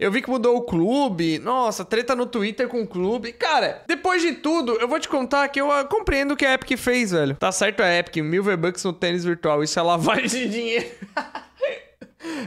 Eu vi que mudou o clube. Nossa, treta no Twitter com o clube. Cara, depois de tudo, eu vou te contar que eu ah, compreendo o que a Epic fez, velho. Tá certo a Epic, mil V-Bucks no tênis virtual. Isso é lavagem de dinheiro.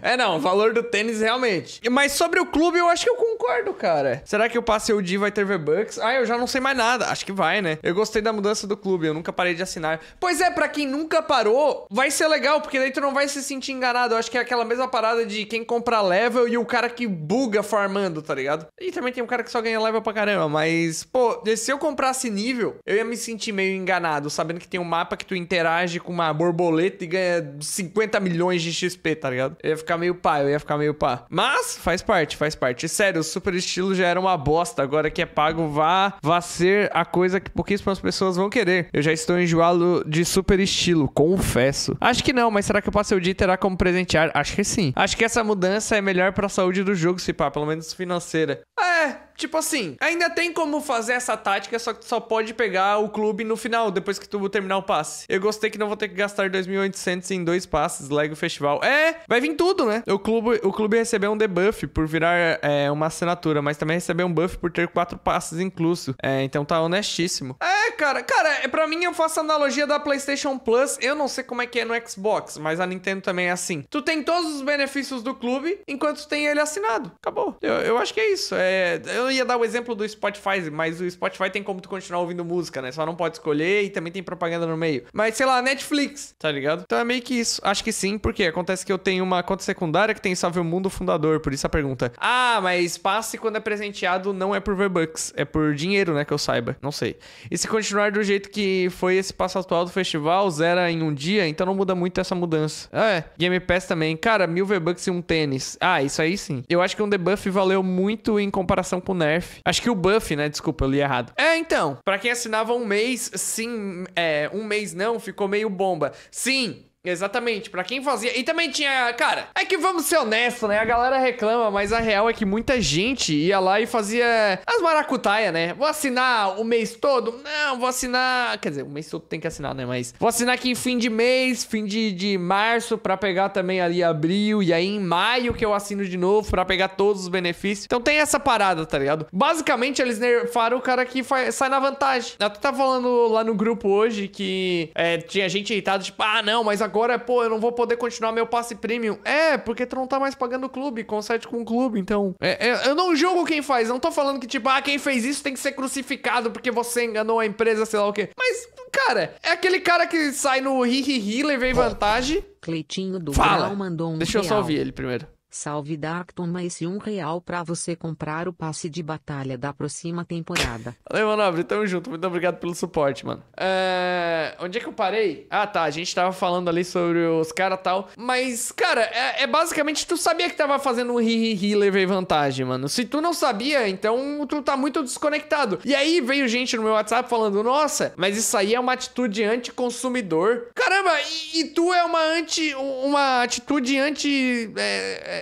É, não, o valor do tênis realmente. Mas sobre o clube, eu acho que eu concordo, cara. Será que o passe D vai ter V-Bucks? Ah, eu já não sei mais nada. Acho que vai, né? Eu gostei da mudança do clube, eu nunca parei de assinar. Pois é, para quem nunca parou, vai ser legal, porque daí tu não vai se sentir enganado. Eu acho que é aquela mesma parada de quem compra level e o cara que buga farmando, tá ligado? E também tem um cara que só ganha level pra caramba, mas, pô, se eu comprasse nível, eu ia me sentir meio enganado, sabendo que tem um mapa que tu interage com uma borboleta e ganha 50 milhões de XP, tá ligado? Eu ia ficar meio pá, eu ia ficar meio pá. Mas faz parte, faz parte. sério, o super estilo já era uma bosta. Agora que é pago, vá, vá ser a coisa que pouquíssimas pessoas vão querer. Eu já estou enjoado de super estilo, confesso. Acho que não, mas será que eu passei o dia e terá como presentear? Acho que sim. Acho que essa mudança é melhor para a saúde do jogo, se pá, pelo menos financeira. É, Tipo assim, ainda tem como fazer essa tática, só que só pode pegar o clube no final, depois que tu terminar o passe. Eu gostei que não vou ter que gastar 2.800 em dois passes, Lego Festival. É, vai vir tudo, né? O clube, o clube recebeu um debuff por virar é, uma assinatura, mas também recebeu um buff por ter quatro passes incluso. É, então tá honestíssimo. É, cara, cara, é, pra mim eu faço analogia da PlayStation Plus. Eu não sei como é que é no Xbox, mas a Nintendo também é assim. Tu tem todos os benefícios do clube enquanto tem ele assinado. Acabou. Eu, eu acho que é isso. É, eu ia dar o exemplo do Spotify, mas o Spotify tem como tu continuar ouvindo música, né? Só não pode escolher e também tem propaganda no meio. Mas sei lá, Netflix, tá ligado? Então é meio que isso. Acho que sim, porque acontece que eu tenho uma conta secundária que tem Salve o Mundo Fundador, por isso a pergunta. Ah, mas passe quando é presenteado não é por V-Bucks, é por dinheiro, né? Que eu saiba. Não sei. E se continuar do jeito que foi esse passo atual do festival, zera em um dia, então não muda muito essa mudança. Ah, é. Game Pass também. Cara, mil V-Bucks e um tênis. Ah, isso aí sim. Eu acho que um debuff valeu muito em comparação com nerf. Acho que o buff, né? Desculpa, eu li errado. É, então. Pra quem assinava um mês, sim. É, um mês não, ficou meio bomba. Sim, Exatamente, para quem fazia. E também tinha. Cara, é que vamos ser honestos, né? A galera reclama, mas a real é que muita gente ia lá e fazia as maracutaia, né? Vou assinar o mês todo? Não, vou assinar. Quer dizer, o mês todo tem que assinar, né? Mas vou assinar aqui em fim de mês, fim de, de março, para pegar também ali abril. E aí em maio que eu assino de novo, para pegar todos os benefícios. Então tem essa parada, tá ligado? Basicamente, eles nerfaram o cara que faz, sai na vantagem. Eu até tava falando lá no grupo hoje que é, tinha gente irritado, tipo, ah, não, mas agora agora é, pô, eu não vou poder continuar meu passe premium. É, porque tu não tá mais pagando o clube, consete com o clube, então. É, é, eu não julgo quem faz, não tô falando que, tipo, ah, quem fez isso tem que ser crucificado porque você enganou a empresa, sei lá o quê. Mas, cara, é aquele cara que sai no hi hi ri levei vantagem. Cleitinho do Fala. mandou um Deixa eu só ouvir ele primeiro. Salve Darkton mais um real para você comprar o passe de batalha da próxima temporada. Valeu, Manobre, tamo junto. Muito obrigado pelo suporte, mano. É... Onde é que eu parei? Ah, tá. A gente tava falando ali sobre os caras tal. Mas, cara, é, é, basicamente tu sabia que tava fazendo um ri-ri-ri levei vantagem, mano. Se tu não sabia, então tu tá muito desconectado. E aí veio gente no meu WhatsApp falando: nossa, mas isso aí é uma atitude anti-consumidor. Caramba, e, e, tu é uma anti. uma atitude anti. É, é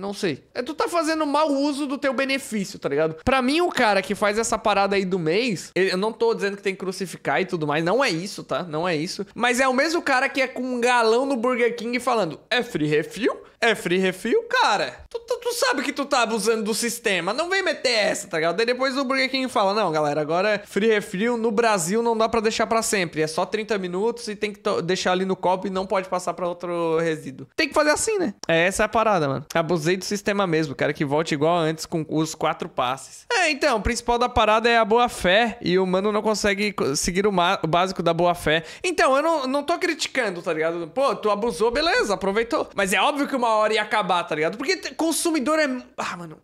Não sei. É, tu tá fazendo mau uso do teu benefício, tá ligado? Pra mim, o cara que faz essa parada aí do mês, ele, eu não tô dizendo que tem que crucificar e tudo mais, não é isso, tá? Não é isso. Mas é o mesmo cara que é com um galão no Burger King falando: é free refill? É free refill, cara. Tu, tu, tu, sabe que tu tá abusando do sistema. Não vem meter essa, tá ligado? Daí depois o Burger King fala: Não, galera, agora é free refill no Brasil não dá para deixar para sempre. É só 30 minutos e tem que deixar ali no copo e não pode passar para outro resíduo. Tem que fazer assim, né? É essa é a parada, mano. Abusei do sistema mesmo, cara, que volte igual antes com os quatro passes. É, então, o principal da parada é a boa fé e o mano não consegue seguir o, o básico da boa fé. Então, eu não, não tô criticando, tá ligado? Pô, tu abusou, beleza, aproveitou. Mas é óbvio que uma hora ia acabar, tá ligado? Porque consumidor é. Ah, mano.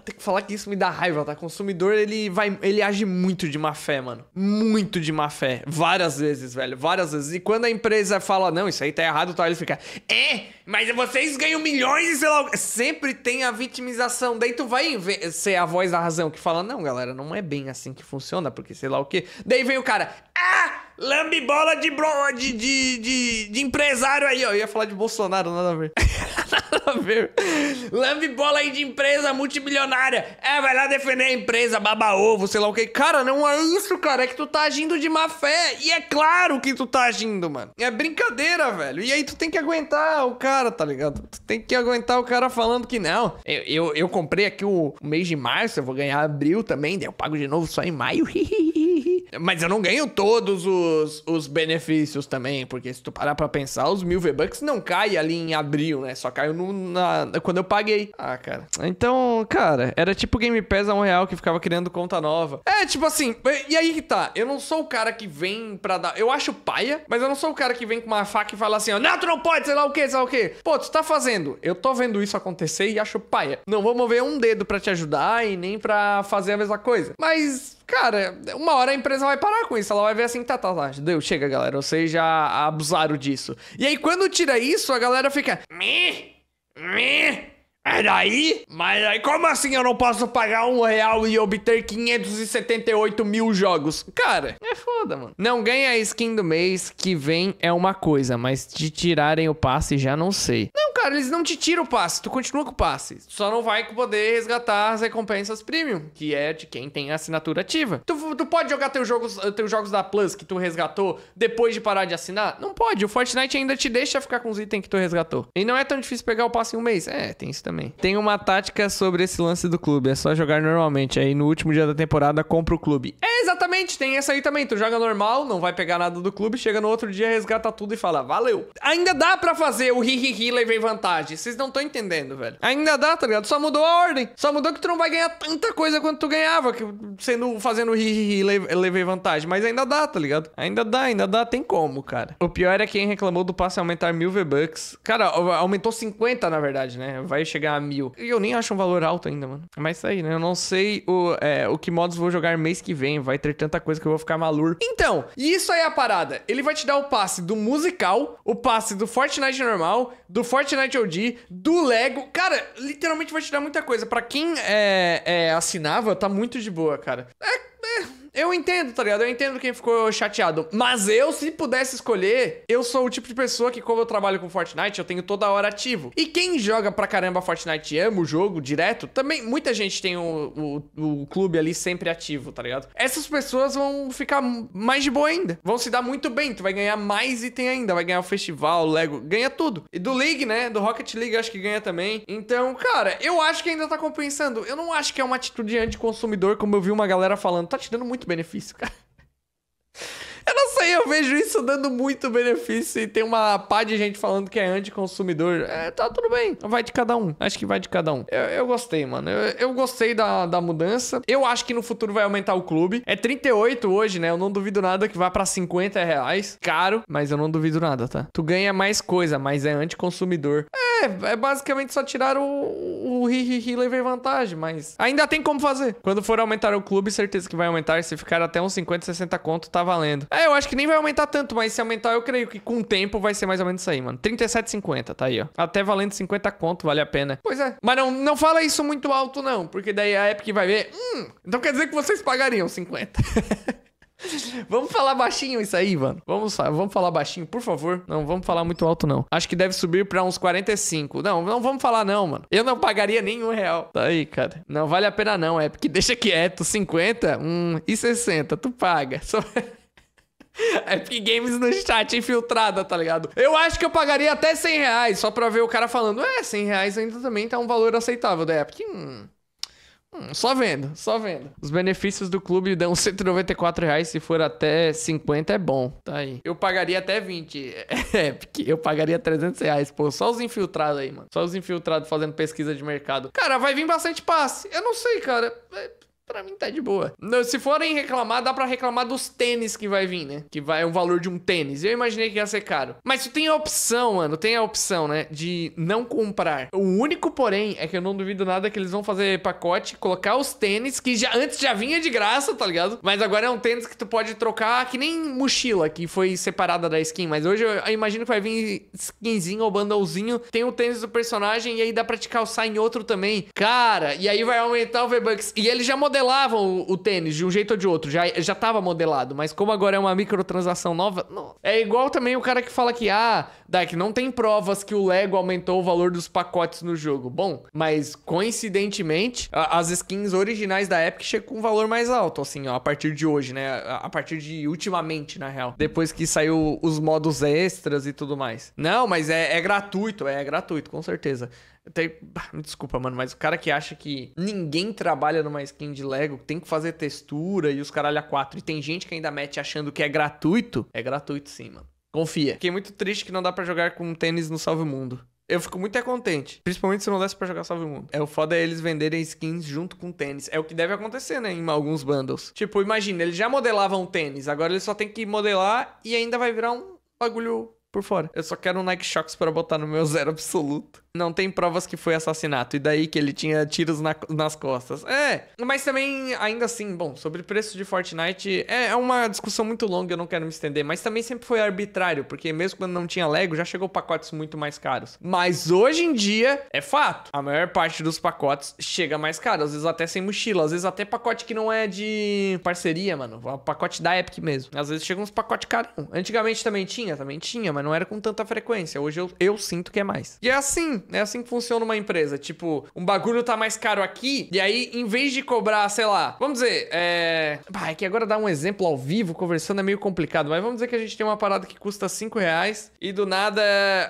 Tem que falar que isso me dá raiva, tá? Consumidor, ele vai. Ele age muito de má fé, mano. Muito de má fé. Várias vezes, velho. Várias vezes. E quando a empresa fala, não, isso aí tá errado, tal, ele fica. É, mas vocês ganham milhões e sei lá. Sempre tem a vitimização. Daí tu vai ser a voz da razão que fala, não, galera, não é bem assim que funciona, porque sei lá o quê. Daí vem o cara. Ah! Lambe bola de, bro, de, de, de, de, empresário aí, ó. Eu ia falar de Bolsonaro, nada a ver. nada a ver. Lambe bola aí de empresa multimilionária. É, vai lá defender a empresa, baba ovo, sei lá o que. Cara, não é isso, cara. É que tu tá agindo de má fé. E é claro que tu tá agindo, mano. É brincadeira, velho. E aí tu tem que aguentar o cara, tá ligado? Tu tem que aguentar o cara falando que não. Eu, eu, eu comprei aqui o mês de março, eu vou ganhar abril também. Daí eu pago de novo só em maio. Mas eu não ganho todos os, os benefícios também, porque se tu parar pra pensar, os mil V-Bucks não cai ali em abril, né? Só caiu no, na, quando eu paguei. Ah, cara. Então, cara, era tipo Game Pass a um real que ficava criando conta nova. É, tipo assim, e aí que tá. Eu não sou o cara que vem pra dar. Eu acho paia, mas eu não sou o cara que vem com uma faca e fala assim, ó, não, tu não pode, sei lá o que, sei lá o que. Pô, tu tá fazendo. Eu tô vendo isso acontecer e acho paia. Não vou mover um dedo para te ajudar e nem para fazer a mesma coisa. Mas Cara, uma hora a empresa vai parar com isso. Ela vai ver assim, tá, tá, tá, deu, chega, galera. Vocês já abusaram disso. E aí, quando tira isso, a galera fica. Me, me, É aí, mas aí, como assim eu não posso pagar um real e obter 578 mil jogos? Cara, é foda, mano. Não ganha a skin do mês que vem é uma coisa, mas te tirarem o passe já não sei. Não, Cara, eles não te tiram o passe, tu continua com o passe. Só não vai poder resgatar as recompensas premium, que é de quem tem a assinatura ativa. Tu, tu pode jogar teus jogos, teus jogos da Plus que tu resgatou depois de parar de assinar? Não pode. O Fortnite ainda te deixa ficar com os itens que tu resgatou. E não é tão difícil pegar o passe em um mês. É, tem isso também. Tem uma tática sobre esse lance do clube. É só jogar normalmente. Aí no último dia da temporada compra o clube. É exatamente Exatamente, tem essa aí também. Tu joga normal, não vai pegar nada do clube, chega no outro dia, resgata tudo e fala, valeu. Ainda dá pra fazer o hi-hi-hi levei vantagem. Vocês não estão entendendo, velho. Ainda dá, tá ligado? Só mudou a ordem. Só mudou que tu não vai ganhar tanta coisa quanto tu ganhava que sendo, fazendo hi-hi-hi levei vantagem. Mas ainda dá, tá ligado? Ainda dá, ainda dá. Tem como, cara. O pior é quem reclamou do passe aumentar mil V-Bucks. Cara, aumentou 50, na verdade, né? Vai chegar a mil. E eu nem acho um valor alto ainda, mano. Mas isso aí, né? Eu não sei o, é, o que modos vou jogar mês que vem. Vai ter tanto tanta coisa que eu vou ficar malur. Então, e isso aí é a parada. Ele vai te dar o passe do musical, o passe do Fortnite normal, do Fortnite OG, do Lego. Cara, literalmente vai te dar muita coisa. Para quem é, é, assinava, tá muito de boa, cara. É eu entendo, tá ligado? Eu entendo quem ficou chateado. Mas eu, se pudesse escolher, eu sou o tipo de pessoa que, como eu trabalho com Fortnite, eu tenho toda hora ativo. E quem joga pra caramba Fortnite e ama o jogo direto, também muita gente tem o, o, o clube ali sempre ativo, tá ligado? Essas pessoas vão ficar mais de boa ainda. Vão se dar muito bem. Tu vai ganhar mais item ainda. Vai ganhar o festival, o Lego, ganha tudo. E do League, né? Do Rocket League, acho que ganha também. Então, cara, eu acho que ainda tá compensando. Eu não acho que é uma atitude anti-consumidor como eu vi uma galera falando. Tá te dando muito benefiscal. Eu não sei, eu vejo isso dando muito benefício e tem uma pá de gente falando que é anticonsumidor. É, tá tudo bem. Vai de cada um. Acho que vai de cada um. Eu, eu gostei, mano. Eu, eu, gostei da, da mudança. Eu acho que no futuro vai aumentar o clube. É 38 hoje, né? Eu não duvido nada que vá pra 50 reais. Caro, mas eu não duvido nada, tá? Tu ganha mais coisa, mas é anticonsumidor. É, é basicamente só tirar o, o ri-ri-ri levar vantagem, mas ainda tem como fazer. Quando for aumentar o clube, certeza que vai aumentar. Se ficar até uns 50, 60 conto, tá valendo. É, é, eu acho que nem vai aumentar tanto, mas se aumentar, eu creio que com o tempo vai ser mais ou menos isso aí, mano. 37,50, tá aí, ó. Até valendo 50 conto, vale a pena. Pois é. Mas não, não fala isso muito alto, não, porque daí a Epic vai ver. Hum, então quer dizer que vocês pagariam 50. vamos falar baixinho isso aí, mano. Vamos, vamos falar baixinho, por favor. Não vamos falar muito alto, não. Acho que deve subir pra uns 45. Não, não vamos falar, não, mano. Eu não pagaria nenhum real. Tá aí, cara. Não vale a pena, não, Epic. Deixa quieto. 50 hum, e 60. Tu paga. Só. É Epic Games no chat infiltrada, tá ligado? Eu acho que eu pagaria até 100 reais só pra ver o cara falando, é, 100 reais ainda também tá um valor aceitável da né? Epic. Hum. Hum, só vendo, só vendo. Os benefícios do clube dão 194 reais, se for até 50 é bom, tá aí. Eu pagaria até 20, é, porque eu pagaria 300 reais, pô, só os infiltrados aí, mano. Só os infiltrados fazendo pesquisa de mercado. Cara, vai vir bastante passe, eu não sei, cara, é... Pra mim tá de boa. Se forem reclamar, dá para reclamar dos tênis que vai vir, né? Que vai o é valor de um tênis. Eu imaginei que ia ser caro. Mas tu tem a opção, mano. Tem a opção, né? De não comprar. O único, porém, é que eu não duvido nada que eles vão fazer pacote, colocar os tênis, que já antes já vinha de graça, tá ligado? Mas agora é um tênis que tu pode trocar, que nem mochila, que foi separada da skin. Mas hoje eu imagino que vai vir skinzinho ou bundlezinho. Tem o tênis do personagem e aí dá pra te calçar em outro também. Cara, e aí vai aumentar o V-Bucks. E ele já modela modelavam o tênis de um jeito ou de outro, já já estava modelado, mas como agora é uma microtransação nova, não. é igual também o cara que fala que ah, Dak, não tem provas que o Lego aumentou o valor dos pacotes no jogo. Bom, mas coincidentemente, as skins originais da Epic chegam com um valor mais alto, assim, ó, a partir de hoje, né? A partir de ultimamente, na real. Depois que saiu os modos extras e tudo mais. Não, mas é, é gratuito, é, é gratuito, com certeza. Até, me desculpa, mano, mas o cara que acha que ninguém trabalha numa skin de Lego, tem que fazer textura e os caralho a quatro, e tem gente que ainda mete achando que é gratuito, é gratuito sim, mano. Confia. Fiquei muito triste que não dá para jogar com tênis no Salve Mundo. Eu fico muito é contente. Principalmente se não desse pra jogar Salve Mundo. É, o foda é eles venderem skins junto com tênis. É o que deve acontecer, né? Em alguns bundles. Tipo, imagina, eles já modelavam tênis. Agora eles só tem que modelar e ainda vai virar um bagulho por fora. Eu só quero um Nike Shox para botar no meu zero absoluto. Não tem provas que foi assassinato. E daí que ele tinha tiros na, nas costas. É, mas também, ainda assim, bom, sobre preço de Fortnite, é, é uma discussão muito longa, eu não quero me estender. Mas também sempre foi arbitrário, porque mesmo quando não tinha Lego, já chegou pacotes muito mais caros. Mas hoje em dia, é fato. A maior parte dos pacotes chega mais caro. Às vezes até sem mochila, às vezes até pacote que não é de parceria, mano. Pacote da Epic mesmo. Às vezes chega uns pacotes caros. Antigamente também tinha, também tinha, mas não era com tanta frequência. Hoje eu, eu sinto que é mais. E é assim, é assim que funciona uma empresa. Tipo, um bagulho tá mais caro aqui, e aí, em vez de cobrar, sei lá, vamos dizer, é. Bah, é que agora dar um exemplo ao vivo, conversando é meio complicado, mas vamos dizer que a gente tem uma parada que custa 5 reais e do nada.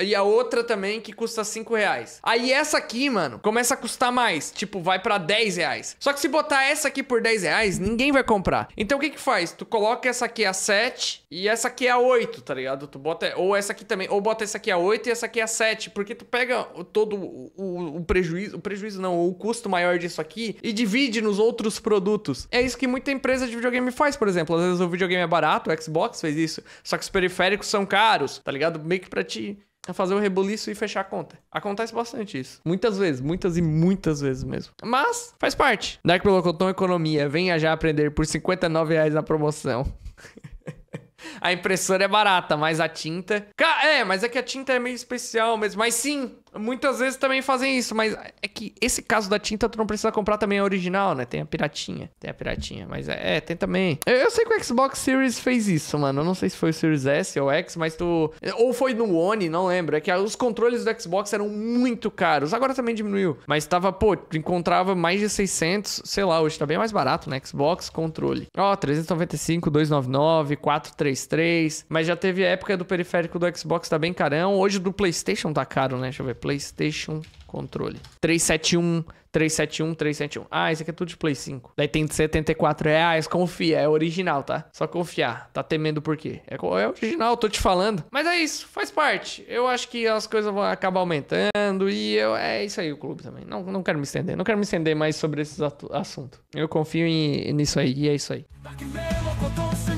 E a outra também que custa 5 reais. Aí essa aqui, mano, começa a custar mais. Tipo, vai para 10 reais. Só que se botar essa aqui por 10 reais, ninguém vai comprar. Então o que que faz? Tu coloca essa aqui a 7 e essa aqui a 8, tá ligado? Tu bota. Ou essa aqui também, ou bota essa aqui a 8 e essa aqui a 7, porque tu pega todo o, o, o prejuízo, o prejuízo não, o custo maior disso aqui e divide nos outros produtos. É isso que muita empresa de videogame faz, por exemplo. Às vezes o videogame é barato, o Xbox fez isso, só que os periféricos são caros, tá ligado? Meio que pra ti a fazer o rebuliço e fechar a conta. Acontece bastante isso. Muitas vezes, muitas e muitas vezes mesmo. Mas faz parte. Dark Pelocoton Economia, venha já aprender por 59 reais na promoção. a impressora é barata, mas a tinta. É, mas é que a tinta é meio especial mesmo. Mas sim, muitas vezes também fazem isso, mas é que esse caso da tinta tu não precisa comprar também a original, né? Tem a piratinha, tem a piratinha, mas é, é tem também. Eu, eu, sei que o Xbox Series fez isso, mano. Eu não sei se foi o Series S ou X, mas tu ou foi no One, não lembro. É que os controles do Xbox eram muito caros. Agora também diminuiu, mas tava, pô, tu encontrava mais de 600, sei lá, hoje tá bem mais barato, né? Xbox controle. Ó, oh, 395, 299, 433, mas já teve época do periférico do Xbox tá bem carão. Hoje do PlayStation tá caro, né? Deixa eu ver. PlayStation controle. 371, 371, 371. Ah, esse aqui é tudo de Play 5. Daí tem de 74 reais. Confia, é original, tá? Só confiar. Tá temendo por quê? É, é original, tô te falando. Mas é isso, faz parte. Eu acho que as coisas vão acabar aumentando e eu, é isso aí o clube também. Não, não quero me estender. Não quero me estender mais sobre esses assunto Eu confio em, nisso aí e é isso aí. Tá